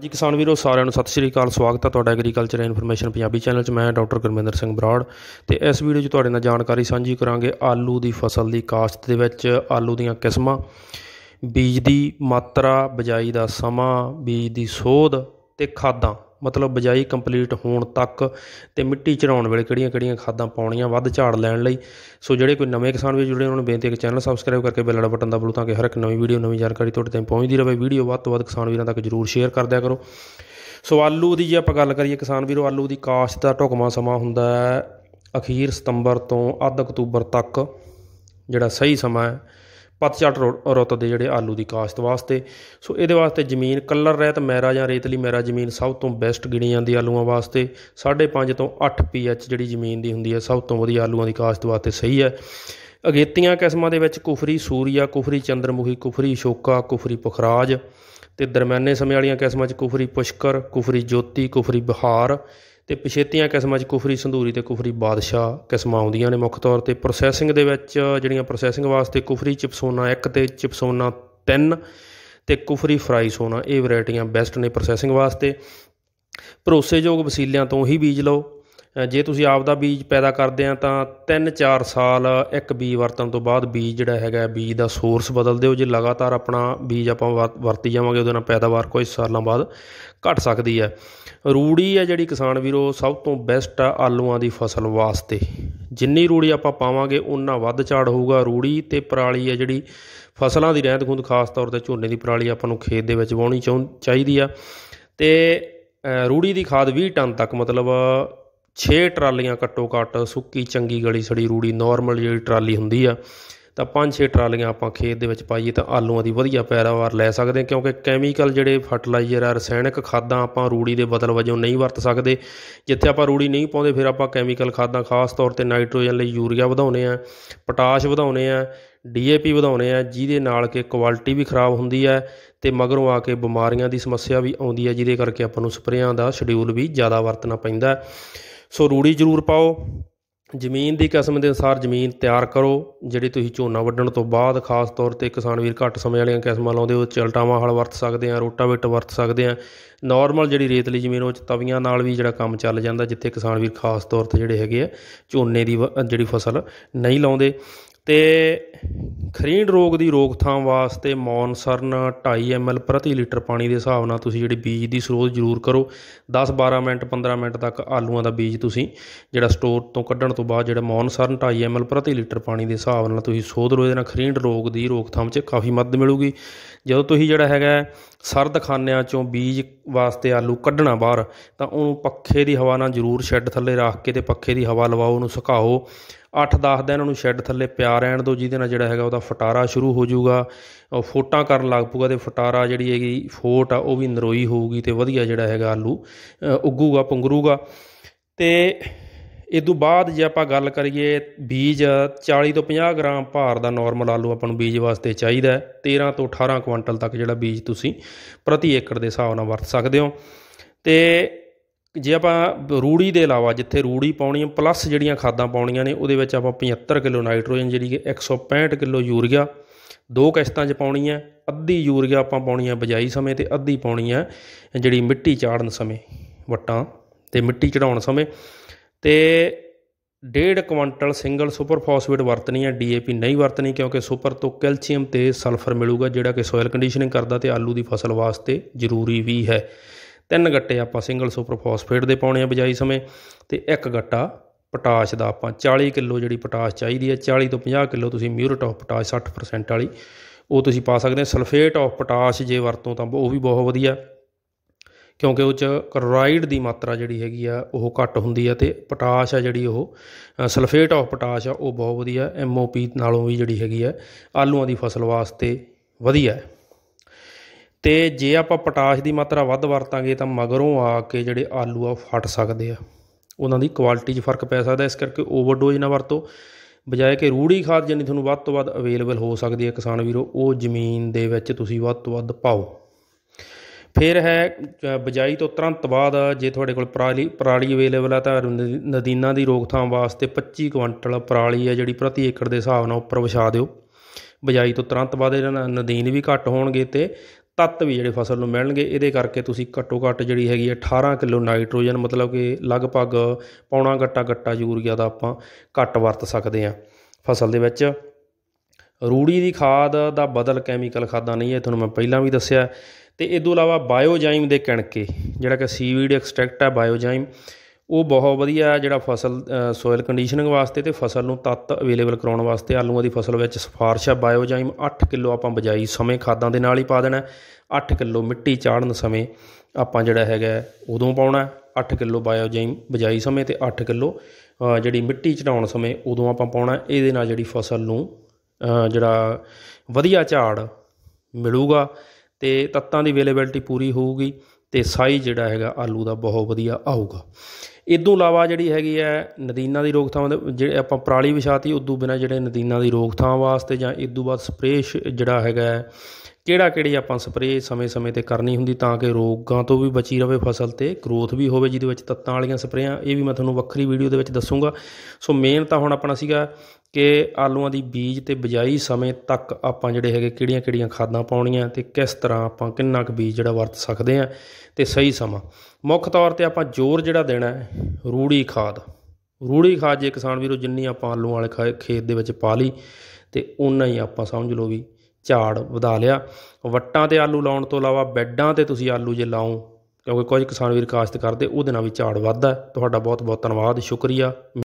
ਜੀ ਕਿਸਾਨ ਵੀਰੋ ਸਾਰਿਆਂ ਨੂੰ ਸਤਿ ਸ਼੍ਰੀ ਅਕਾਲ ਸਵਾਗਤ ਹੈ ਤੁਹਾਡਾ ਐਗਰੀਕਲਚਰ ਇਨਫੋਰਮੇਸ਼ਨ ਪੰਜਾਬੀ ਚੈਨਲ 'ਚ ਮੈਂ ਡਾਕਟਰ ਗੁਰਮਿੰਦਰ ਸਿੰਘ ਬਰਾੜ ਤੇ ਇਸ ਵੀਡੀਓ 'ਚ ਤੁਹਾਡੇ ਨਾਲ ਜਾਣਕਾਰੀ ਸਾਂਝੀ ਕਰਾਂਗੇ ਆਲੂ ਦੀ ਫਸਲ ਦੀ ਕਾਸ਼ਤ ਦੇ ਵਿੱਚ ਆਲੂ ਦੀਆਂ ਕਿਸਮਾਂ ਬੀਜ ਦੀ ਮਾਤਰਾ ਬਜਾਈ ਦਾ ਸਮਾਂ ਬੀਜ ਦੀ ਸੋਧ ਤੇ ਖਾਦਾਂ ਮਤਲਬ ਬਜਾਈ ਕੰਪਲੀਟ ਹੋਣ ਤੱਕ ਤੇ ਮਿੱਟੀ ਚੜਾਉਣ ਵੇਲੇ ਕਿਹੜੀਆਂ-ਕਿਹੜੀਆਂ ਖਾਦਾਂ ਪਾਉਣੀਆਂ ਵੱਧ ਝਾੜ ਲੈਣ ਲਈ ਸੋ ਜਿਹੜੇ ਕੋਈ ਨਵੇਂ ਕਿਸਾਨ ਵੀ ਜੁੜੇ ਉਹਨਾਂ ਨੂੰ ਬੇਨਤੀ ਹੈ ਕਿ ਚੈਨਲ ਸਬਸਕ੍ਰਾਈਬ ਕਰਕੇ ਬੈਲ ਵਾਲਾ ਬਟਨ ਦਬੋ ਤਾਂ ਕਿ ਹਰ ਇੱਕ ਨਵੀਂ ਵੀਡੀਓ ਨਵੀਂ ਜਾਣਕਾਰੀ ਤੁਹਾਡੇ ਤੱਕ ਪਹੁੰਚਦੀ ਰਹੇ ਵੀਡੀਓ ਵੱਧ ਤੋਂ ਵੱਧ ਕਿਸਾਨ ਵੀਰਾਂ ਤੱਕ ਜ਼ਰੂਰ ਸ਼ੇਅਰ ਕਰਦਿਆ ਕਰੋ ਸੋ ਆਲੂ ਦੀ ਜੇ ਆਪਾਂ ਗੱਲ ਕਰੀਏ ਕਿਸਾਨ ਵੀਰੋ ਆਲੂ ਦੀ ਕਾਸ਼ਤ ਦਾ ਢੁਕਵਾਂ ਸਮਾਂ ਹੁੰਦਾ ਹੈ ਅਖੀਰ ਸਤੰਬਰ ਤੋਂ ਅੱਧ ਅਕਤੂਬਰ ਤੱਕ ਜਿਹੜਾ ਸਹੀ ਸਮਾਂ ਹੈ ਪਤਝੜ ਰੁੱਤ ਦੇ ਜਿਹੜੇ ਆਲੂ ਦੀ ਕਾਸ਼ਤ ਵਾਸਤੇ ਸੋ ਇਹਦੇ ਵਾਸਤੇ ਜ਼ਮੀਨ ਕਲਰ ਰਹਿਤ ਮੈਰਾ ਜਾਂ ਰੇਤਲੀ ਮੈਰਾ ਜ਼ਮੀਨ ਸਭ ਤੋਂ ਬੈਸਟ ਗਿਣੀ ਜਾਂਦੀ ਆਲੂਆਂ ਵਾਸਤੇ 5.5 ਤੋਂ 8 ਪੀਐਚ ਜਿਹੜੀ ਜ਼ਮੀਨ ਦੀ ਹੁੰਦੀ ਹੈ ਸਭ ਤੋਂ ਵਧੀਆ ਆਲੂਆਂ ਦੀ ਕਾਸ਼ਤ ਵਾਸਤੇ ਸਹੀ ਹੈ ਅਗੇਤੀਆਂ ਕਿਸਮਾਂ ਦੇ ਵਿੱਚ ਕੁਫਰੀ ਸੂਰੀਆ ਕੁਫਰੀ ਚੰਦਰਮੁਖੀ ਕੁਫਰੀ ਸ਼ੋਕਾ ਕੁਫਰੀ ਪੁਖਰਾਜ ਤੇ ਦਰਮਿਆਨੇ ਸਮੇਂ ਵਾਲੀਆਂ ਕਿਸਮਾਂ 'ਚ ਕੁਫਰੀ ਪੁਸ਼ਕਰ ਕੁਫਰੀ ਜੋਤੀ ਕੁਫਰੀ ਬਹਾਰ ਤੇ ਪਿਛੇਤੀਆਂ ਕਿਸਮਾਂ 'ਚ ਕੁਫਰੀ ਸੰਧੂਰੀ ਤੇ ਕੁਫਰੀ ਬਾਦਸ਼ਾਹ ਕਿਸਮਾਂ ਆਉਂਦੀਆਂ ਨੇ ਮੁੱਖ ਤੌਰ ਤੇ ਪ੍ਰੋਸੈਸਿੰਗ ਦੇ ਵਿੱਚ ਜਿਹੜੀਆਂ ਪ੍ਰੋਸੈਸਿੰਗ ਵਾਸਤੇ ਕੁਫਰੀ ਚਿਪਸੋਨਾ 1 ਤੇ ਚਿਪਸੋਨਾ 3 ਤੇ ਕੁਫਰੀ ਫਰਾਈ ਸੋਨਾ ਇਹ ਵੈਰਾਈਟੀਆਂ ਬੈਸਟ ਨੇ ਪ੍ਰੋਸੈਸਿੰਗ ਵਾਸਤੇ ਭਰੋਸੇਯੋਗ ਵਸੀਲਿਆਂ ਤੋਂ ਹੀ ਬੀਜ ਲਓ ਜੇ ਤੁਸੀਂ ਆਪ ਦਾ ਬੀਜ ਪੈਦਾ ਕਰਦੇ ਆ ਤਾਂ 3-4 ਸਾਲ ਇੱਕ ਬੀਜ ਵਰਤਣ ਤੋਂ ਬਾਅਦ ਬੀਜ ਜਿਹੜਾ ਹੈਗਾ ਬੀਜ ਦਾ ਸੋਰਸ ਬਦਲ ਦਿਓ ਜੇ ਲਗਾਤਾਰ ਆਪਣਾ ਬੀਜ ਆਪਾਂ ਵਰਤੀ ਜਾਵਾਂਗੇ ਉਹਦੇ ਨਾਲ ਪੈਦਾਵਾਰ ਕੋਈ ਸਾਲਾਂ ਬਾਅਦ ਘਟ ਸਕਦੀ ਹੈ ਰੂੜੀ ਹੈ ਜਿਹੜੀ ਕਿਸਾਨ ਵੀਰੋ ਸਭ ਤੋਂ ਬੈਸਟ ਆ ਆਲੂਆਂ ਦੀ ਫਸਲ ਵਾਸਤੇ ਜਿੰਨੀ ਰੂੜੀ ਆਪਾਂ ਪਾਵਾਂਗੇ ਉਨਾ ਵੱਧ ਝਾੜ ਹੋਊਗਾ ਰੂੜੀ ਤੇ ਪਰਾਲੀ ਹੈ ਜਿਹੜੀ ਫਸਲਾਂ ਦੀ ਰਹਿੰਦ ਖੁੰਦ ਖਾਸ ਤੌਰ ਤੇ ਝੋਨੇ ਦੀ ਪਰਾਲੀ ਆਪਾਂ ਨੂੰ ਖੇਤ ਦੇ ਵਿੱਚ ਵਾਉਣੀ ਚਾਹੀਦੀ ਆ ਤੇ ਰੂੜੀ ਦੀ ਖਾਦ 20 ਟਨ ਤੱਕ ਮਤਲਬ 6 ਟਰਾਲੀਆਂ ਘੱਟੋ ਘੱਟ ਸੁੱਕੀ ਚੰਗੀ ਗਲੀ ਸੜੀ ਰੂੜੀ ਨਾਰਮਲ ਜਿਹੜੀ ਟਰਾਲੀ ਹੁੰਦੀ ਆ ਤਾਂ 5-6 ਟਰਾਲੀਆਂ ਆਪਾਂ ਖੇਤ ਦੇ ਵਿੱਚ ਪਾਈਏ ਤਾਂ ਆਲੂਆਂ ਦੀ ਵਧੀਆ ਪੈਦਾਵਾਰ ਲੈ ਸਕਦੇ ਹਾਂ ਕਿਉਂਕਿ ਕੈਮੀਕਲ ਜਿਹੜੇ ਫਰਟੀਲਾਈਜ਼ਰ ਆ ਰਸਾਇਣਿਕ ਖਾਦਾਂ ਆਪਾਂ ਰੂੜੀ ਦੇ ਬਦਲ ਵਜੋਂ ਨਹੀਂ ਵਰਤ ਸਕਦੇ ਜਿੱਥੇ ਆਪਾਂ ਰੂੜੀ ਨਹੀਂ ਪਾਉਂਦੇ ਫਿਰ ਆਪਾਂ ਕੈਮੀਕਲ ਖਾਦਾਂ ਖਾਸ ਤੌਰ ਤੇ ਨਾਈਟ੍ਰੋਜਨ ਲਈ ਯੂਰੀਆ ਵਧਾਉਨੇ ਆ ਪੋਟਾਸ਼ ਵਧਾਉਨੇ ਆ ਡੀਏਪੀ ਵਧਾਉਨੇ ਆ ਜਿਹਦੇ ਨਾਲ ਕਿ ਕੁਆਲਿਟੀ ਵੀ ਖਰਾਬ ਹੁੰਦੀ ਆ ਤੇ ਮਗਰੋਂ ਆ ਕੇ ਬਿਮਾਰੀਆਂ ਦੀ ਸਮੱਸਿਆ ਵੀ ਆਉਂਦੀ ਆ ਜਿਹਦੇ ਕਰਕੇ ਆਪਾਂ ਨੂੰ ਸਪਰੇਆਂ ਦਾ ਸ਼ਡਿਊਲ ਵੀ ਜ਼ਿਆਦਾ ਵਰਤਣਾ ਪੈਂਦਾ ਸੋ ਰੂੜੀ ਜ਼ਰੂਰ ਪਾਓ ਜ਼ਮੀਨ ਦੀ ਕਿਸਮ ਦੇ ਅਨਸਾਰ ਜ਼ਮੀਨ ਤਿਆਰ ਕਰੋ ਜਿਹੜੀ ਤੁਸੀਂ ਝੋਨਾ ਵੱਢਣ ਤੋਂ ਬਾਅਦ ਖਾਸ ਤੌਰ ਤੇ ਕਿਸਾਨ ਵੀਰ ਘੱਟ ਸਮੇਂ ਵਾਲੀਆਂ ਕਿਸਮਾਂ ਲਾਉਂਦੇ ਹੋ ਚਲਟਾਵਾਂ ਹਲ ਵਰਤ ਸਕਦੇ ਆ ਰੋਟਾਵੇਟ ਵਰਤ ਸਕਦੇ ਆ ਨਾਰਮਲ ਜਿਹੜੀ ਰੇਤਲੀ ਜ਼ਮੀਨ ਉਹ ਚ ਤਵੀਆਂ ਨਾਲ ਵੀ ਜਿਹੜਾ ਕੰਮ ਚੱਲ ਜਾਂਦਾ ਜਿੱਥੇ ਕਿਸਾਨ ਵੀਰ ਖਾਸ ਤੌਰ ਤੇ ਜਿਹੜੇ ਹੈਗੇ ਆ ਝੋਨੇ ਦੀ ਜਿਹੜੀ ਫਸਲ ਨਹੀਂ ਲਾਉਂਦੇ ਤੇ ਖਰੀਂਡ ਰੋਗ ਦੀ ਰੋਕਥਾਮ ਵਾਸਤੇ ਮੌਨਸਰਨ 2.5 ml ਪ੍ਰਤੀ ਲੀਟਰ ਪਾਣੀ ਦੇ ਹਿਸਾਬ ਨਾਲ ਤੁਸੀਂ ਜਿਹੜੀ ਬੀਜ ਦੀ ਸਰੋਤ ਜ਼ਰੂਰ ਕਰੋ 10-12 ਮਿੰਟ 15 ਮਿੰਟ ਤੱਕ ਆਲੂਆਂ ਦਾ ਬੀਜ ਤੁਸੀਂ ਜਿਹੜਾ ਸਟੋਰ ਤੋਂ ਕੱਢਣ ਤੋਂ ਬਾਅਦ ਜਿਹੜਾ ਮੌਨਸਰਨ 2.5 ml ਪ੍ਰਤੀ ਲੀਟਰ ਪਾਣੀ ਦੇ ਹਿਸਾਬ ਨਾਲ ਤੁਸੀਂ ਸੋਧ ਰੋਏ ਦੇ ਨਾਲ ਖਰੀਂਡ ਰੋਗ ਦੀ ਰੋਕਥਾਮ 'ਚ ਕਾਫੀ ਮਦਦ ਮਿਲੂਗੀ ਜਦੋਂ ਤੁਸੀਂ ਜਿਹੜਾ ਹੈਗਾ ਸਰਦਖਾਨਿਆਂ ਚੋਂ ਬੀਜ ਵਾਸਤੇ ਆਲੂ ਕੱਢਣਾ ਬਾਹਰ ਤਾਂ ਉਹਨੂੰ ਪੱਖੇ ਦੀ ਹਵਾ ਨਾਲ ਜ਼ਰੂਰ ਸ਼ੈੱਡ ਥੱਲੇ ਰੱਖ ਕੇ ਤੇ ਪੱਖੇ ਦੀ ਹਵਾ ਲਵਾਓ ਉਹਨੂੰ ਸੁਕਾਓ 8-10 ਦਿਨ ਉਹਨੂੰ ਸ਼ੈੱਡ ਥੱਲੇ ਪਿਆ ਰਹਿਣ ਦਿਓ ਜਿਹਦੇ ਨਾਲ ਜਿਹੜਾ ਹੈਗਾ ਉਹਦਾ ਫਟਾਰਾ ਸ਼ੁਰੂ ਹੋ ਜਾਊਗਾ ਉਹ ਫੋਟਾਂ ਕਰਨ ਲੱਗ ਪੂਗਾ ਤੇ ਫਟਾਰਾ ਜਿਹੜੀ ਹੈਗੀ ਫੋਟ ਆ ਉਹ ਵੀ ਨਰੋਈ ਹੋਊਗੀ ਤੇ ਵਧੀਆ ਜਿਹੜਾ ਹੈਗਾ ਆਲੂ ਉੱਗੂਗਾ ਪੰਗਰੂਗਾ ਤੇ ਇਸ ਤੋਂ ਬਾਅਦ ਜੇ ਆਪਾਂ ਗੱਲ ਕਰੀਏ ਬੀਜ 40 ਤੋਂ 50 ਗ੍ਰਾਮ ਭਾਰ ਦਾ ਨਾਰਮਲ ਆਲੂ ਆਪਾਂ ਨੂੰ ਬੀਜ ਵਾਸਤੇ ਚਾਹੀਦਾ ਹੈ 13 ਤੋਂ 18 ਕੁਇੰਟਲ ਤੱਕ ਜਿਹੜਾ ਬੀਜ ਤੁਸੀਂ ਪ੍ਰਤੀ ਏਕੜ ਦੇ ਹਿਸਾਬ ਨਾਲ ਵਰਤ ਸਕਦੇ ਹੋ ਤੇ ਜੇ ਆਪਾਂ ਰੂੜੀ ਦੇ ਇਲਾਵਾ ਜਿੱਥੇ ਰੂੜੀ ਪਾਉਣੀ ਹੈ ਪਲੱਸ ਜਿਹੜੀਆਂ ਖਾਦਾਂ ਪਾਉਣੀਆਂ ਨੇ ਉਹਦੇ ਵਿੱਚ ਆਪਾਂ 75 ਕਿਲੋ ਨਾਈਟ੍ਰੋਜਨ ਜਿਹੜੀ ਕਿ 165 ਕਿਲੋ ਯੂਰੀਆ ਦੋ ਕਿਸ਼ਤਾਂ 'ਚ ਪਾਉਣੀ ਹੈ ਅੱਧੀ ਯੂਰੀਆ ਆਪਾਂ ਪਾਉਣੀ ਹੈ ਬਜਾਈ ਸਮੇਂ ਤੇ ਅੱਧੀ ਪਾਉਣੀ ਹੈ ਜਿਹੜੀ ਮਿੱਟੀ ਚਾੜਨ ਸਮੇਂ ਵਟਾਂ ਤੇ ਮਿੱਟੀ ਚੜਾਉਣ ਸਮੇਂ ਤੇ ਡੇਢ ਕੁਇੰਟਲ ਸਿੰਗਲ ਸੁਪਰ ਫਾਸਫੇਟ ਵਰਤਣੀ ਹੈ ਡੀਏਪੀ ਨਹੀਂ ਵਰਤਣੀ ਕਿਉਂਕਿ ਸੁਪਰ ਤੋਂ ਕੈਲਸ਼ੀਅਮ ਤੇ ਸਲਫਰ ਮਿਲੂਗਾ ਜਿਹੜਾ ਕਿ ਸੋਇਲ ਕੰਡੀਸ਼ਨਿੰਗ ਕਰਦਾ ਤੇ ਆਲੂ ਦੀ ਫਸਲ ਵਾਸਤੇ ਜ਼ਰੂਰੀ ਵੀ ਹੈ ਤਿੰਨ ਗੱਟੇ ਆਪਾਂ ਸਿੰਗਲ ਸੁਪਰ ਫਾਸਫੇਟ ਦੇ ਪਾਉਣੇ ਆ ਬਜਾਈ ਸਮੇਂ ਤੇ ਇੱਕ ਗੱਟਾ ਪੋਟਾਸ਼ ਦਾ ਆਪਾਂ 40 ਕਿਲੋ ਜਿਹੜੀ ਪੋਟਾਸ਼ ਚਾਹੀਦੀ ਹੈ 40 ਤੋਂ 50 ਕਿਲੋ ਤੁਸੀਂ ਮਿਊਰੇਟ ਆਫ ਪੋਟਾਸ਼ 60% ਵਾਲੀ ਉਹ ਤੁਸੀਂ ਪਾ ਸਕਦੇ ਹੋ ਸਲਫੇਟ ਆਫ ਪੋਟਾਸ਼ ਜੇ ਵਰਤੋਂ ਤਾਂ ਉਹ ਵੀ ਬਹੁਤ ਵਧੀਆ ਕਿਉਂਕਿ ਉਹ 'ਚ ਕਲੋਰਾਈਡ ਦੀ ਮਾਤਰਾ ਜਿਹੜੀ ਹੈਗੀ ਆ ਉਹ ਘੱਟ ਹੁੰਦੀ ਆ ਤੇ ਪੋਟਾਸ਼ ਆ ਜਿਹੜੀ ਉਹ ਸਲਫੇਟ ਆਫ ਪੋਟਾਸ਼ ਆ ਉਹ ਬਹੁਤ ਵਧੀਆ ਐਮ ਓ ਪੀ ਨਾਲੋਂ ਵੀ ਜਿਹੜੀ ਹੈਗੀ ਆ ਆਲੂਆਂ ਦੀ ਫਸਲ ਵਾਸਤੇ ਵਧੀਆ ਹੈ ਤੇ ਜੇ ਆਪਾਂ ਪੋਟਾਸ਼ ਦੀ ਮਾਤਰਾ ਵੱਧ ਵਰਤਾਂਗੇ ਤਾਂ ਮਗਰੋਂ ਆ ਕੇ ਜਿਹੜੇ ਆਲੂ ਆ ਫਟ ਸਕਦੇ ਆ ਉਹਨਾਂ ਦੀ ਕੁਆਲਿਟੀ 'ਚ ਫਰਕ ਪੈ ਸਕਦਾ ਇਸ ਕਰਕੇ ਓਵਰਡੋਜ਼ ਨਾ ਵਰਤੋ ਬਜਾਏ ਕਿ ਰੂੜੀ ਖਾਦ ਜਿੰਨੀ ਤੁਹਾਨੂੰ ਵੱਧ ਤੋਂ ਵੱਧ ਅਵੇਲੇਬਲ ਹੋ ਸਕਦੀ ਹੈ ਕਿਸਾਨ ਵੀਰੋ ਉਹ ਜ਼ਮੀਨ ਦੇ ਵਿੱਚ ਤੁਸੀਂ ਵੱਧ ਤੋਂ ਵੱਧ ਪਾਓ ਫਿਰ ਹੈ ਬਜਾਈ ਤੋਂ ਤੁਰੰਤ ਬਾਅਦ ਜੇ ਤੁਹਾਡੇ ਕੋਲ ਪਰਾਲੀ ਪਰਾਲੀ ਅਵੇਲੇਬਲ ਆ ਤਾਂ ਨਦੀਨਾਂ ਦੀ ਰੋਕਥਾਮ ਵਾਸਤੇ 25 ਕੁਇੰਟਲ ਪਰਾਲੀ ਹੈ ਜਿਹੜੀ ਪ੍ਰਤੀ ਏਕੜ ਦੇ ਹਿਸਾਬ ਨਾਲ ਉੱਪਰ ਵਿਛਾ ਦਿਓ ਬਜਾਈ ਤੋਂ ਤੁਰੰਤ ਬਾਅਦ ਇਹਨਾਂ ਨਦੀਨ ਵੀ ਘੱਟ ਹੋਣਗੇ ਤੇ ਤੱਤ ਵੀ ਜਿਹੜੇ ਫਸਲ ਨੂੰ ਮਿਲਣਗੇ ਇਹਦੇ ਕਰਕੇ ਤੁਸੀਂ ਘੱਟੋ ਘੱਟ ਜਿਹੜੀ ਹੈਗੀ 18 ਕਿਲੋ ਨਾਈਟ੍ਰੋਜਨ ਮਤਲਬ ਕਿ ਲਗਭਗ ਪੌਣਾ ਗੱਟਾ ਗੱਟਾ ਯੂਰੀਆ ਦਾ ਆਪਾਂ ਘੱਟ ਵਰਤ ਸਕਦੇ ਆ ਫਸਲ ਦੇ ਵਿੱਚ ਰੂੜੀ ਦੀ ਖਾਦ ਦਾ ਬਦਲ ਕੈਮੀਕਲ ਖਾਦਾਂ ਨਹੀਂ ਹੈ ਤੁਹਾਨੂੰ ਮੈਂ ਪਹਿਲਾਂ ਵੀ ਦੱਸਿਆ ਤੇ ਇਸ ਤੋਂ ਇਲਾਵਾ ਬਾਇਓਜਾਈਮ ਦੇ ਕਣਕੇ ਜਿਹੜਾ ਕਿ ਸੀਵੀਡ ਐਕਸਟ੍ਰੈਕਟ ਹੈ ਬਾਇਓਜਾਈਮ ਉਹ ਬਹੁਤ ਵਧੀਆ ਜਿਹੜਾ ਫਸਲ ਸੋਇਲ ਕੰਡੀਸ਼ਨਿੰਗ ਵਾਸਤੇ ਤੇ ਫਸਲ ਨੂੰ ਤੱਤ ਅਵੇਲੇਬਲ ਕਰਾਉਣ ਵਾਸਤੇ ਆਲੂਆਂ ਦੀ ਫਸਲ ਵਿੱਚ ਸਿਫਾਰਿਸ਼ ਹੈ ਬਾਇਓਜਾਈਮ 8 ਕਿਲੋ ਆਪਾਂ ਬਜਾਈ ਸਮੇਂ ਖਾਦਾਂ ਦੇ ਨਾਲ ਹੀ ਪਾ ਦੇਣਾ 8 ਕਿਲੋ ਮਿੱਟੀ ਚਾੜਨ ਸਮੇਂ ਆਪਾਂ ਜਿਹੜਾ ਹੈਗਾ ਉਦੋਂ ਪਾਉਣਾ 8 ਕਿਲੋ ਬਾਇਓਜਾਈਮ ਬਜਾਈ ਸਮੇਂ ਤੇ 8 ਕਿਲੋ ਜਿਹੜੀ ਮਿੱਟੀ ਚੜਾਉਣ ਸਮੇਂ ਉਦੋਂ ਆਪਾਂ ਪਾਉਣਾ ਇਹਦੇ ਨਾਲ ਜਿਹੜੀ ਫਸਲ ਨੂੰ ਜਿਹੜਾ ਵਧੀਆ ਝਾੜ ਮਿਲੂਗਾ ਤੇ ਤੱਤਾਂ ਦੀ ਅਵੇਲੇਬਿਲਟੀ ਪੂਰੀ ਹੋਊਗੀ ਤੇ ਸਾਈਜ਼ ਜਿਹੜਾ ਹੈਗਾ ਆਲੂ ਦਾ ਬਹੁਤ ਵਧੀਆ ਆਊਗਾ ਇਦੋਂ ਇਲਾਵਾ ਜਿਹੜੀ ਹੈਗੀ ਹੈ ਨਦੀਨਾਂ ਦੀ ਰੋਕਥਾਮ ਦੇ ਜਿਹੜੇ ਆਪਾਂ ਪ੍ਰਾਲੀ ਵਿਛਾਤੀ ਉਦੋਂ ਬਿਨਾ ਜਿਹੜੇ ਨਦੀਨਾਂ ਦੀ ਰੋਕਥਾਮ ਵਾਸਤੇ ਜਾਂ ਇਦੋਂ ਬਾਅਦ ਸਪਰੇਅ ਜਿਹੜਾ ਹੈਗਾ ਕਿਹੜਾ ਕਿਹੜੀ ਆਪਾਂ ਸਪਰੇਅ ਸਮੇਂ-ਸਮੇਂ ਤੇ ਕਰਨੀ ਹੁੰਦੀ ਤਾਂ ਕਿ ਰੋਗਾਂ ਤੋਂ ਵੀ ਬਚੀ ਰਵੇ ਫਸਲ ਤੇ ਗਰੋਥ ਵੀ ਹੋਵੇ ਜਿਹਦੇ ਵਿੱਚ ਤੱਤਾਂ ਵਾਲੀਆਂ ਸਪਰੇਆਂ ਇਹ ਵੀ ਮੈਂ ਤੁਹਾਨੂੰ ਵੱਖਰੀ ਵੀਡੀਓ ਦੇ ਵਿੱਚ ਦੱਸੂਗਾ ਸੋ ਮੇਨ ਤਾਂ ਹੁਣ ਆਪਣਾ ਸੀਗਾ ਕਿ ਆਲੂਆਂ ਦੀ ਬੀਜ ਤੇ ਬਜਾਈ ਸਮੇਂ ਤੱਕ ਆਪਾਂ ਜਿਹੜੇ ਹੈਗੇ ਕਿਹੜੀਆਂ-ਕਿਹੜੀਆਂ ਖਾਦਾਂ ਪਾਉਣੀਆਂ ਤੇ ਕਿਸ ਤਰ੍ਹਾਂ ਆਪਾਂ ਕਿੰਨਾ ਕੁ ਬੀਜ ਜਿਹੜਾ ਵਰਤ ਸਕਦੇ ਆ ਤੇ ਸਹੀ ਸਮਾਂ ਮੁੱਖ ਤੌਰ ਤੇ ਆਪਾਂ ਜ਼ੋਰ ਜਿਹੜਾ ਦੇਣਾ ਹੈ ਰੂੜੀ ਖਾਦ ਰੂੜੀ ਖਾਦ ਜੇ ਕਿਸਾਨ ਵੀਰੋ ਜਿੰਨੀ ਆਪਾਂ ਆਲੂਆਂ ਵਾਲੇ ਖੇਤ ਦੇ ਵਿੱਚ ਪਾ ਲਈ ਤੇ ਉਨਾ ਹੀ ਆਪਾਂ ਸਮਝ ਲਓ ਵੀ ਝਾੜ ਵਧਾ ਲਿਆ ਵੱਟਾਂ ਤੇ ਆਲੂ ਲਾਉਣ ਤੋਂ ਇਲਾਵਾ ਬੈੱਡਾਂ ਤੇ ਤੁਸੀਂ ਆਲੂ ਜੇ ਲਾਓ ਕਿਉਂਕਿ ਕੁਝ ਕਿਸਾਨ ਵੀਰ ਕਾਸ਼ਤ ਕਰਦੇ ਉਹਦੇ ਨਾਲ ਵੀ ਝਾੜ ਵੱਧਦਾ ਤੁਹਾਡਾ ਬਹੁਤ ਬਹੁਤ ਧੰਨਵਾਦ ਸ਼ੁਕਰੀਆ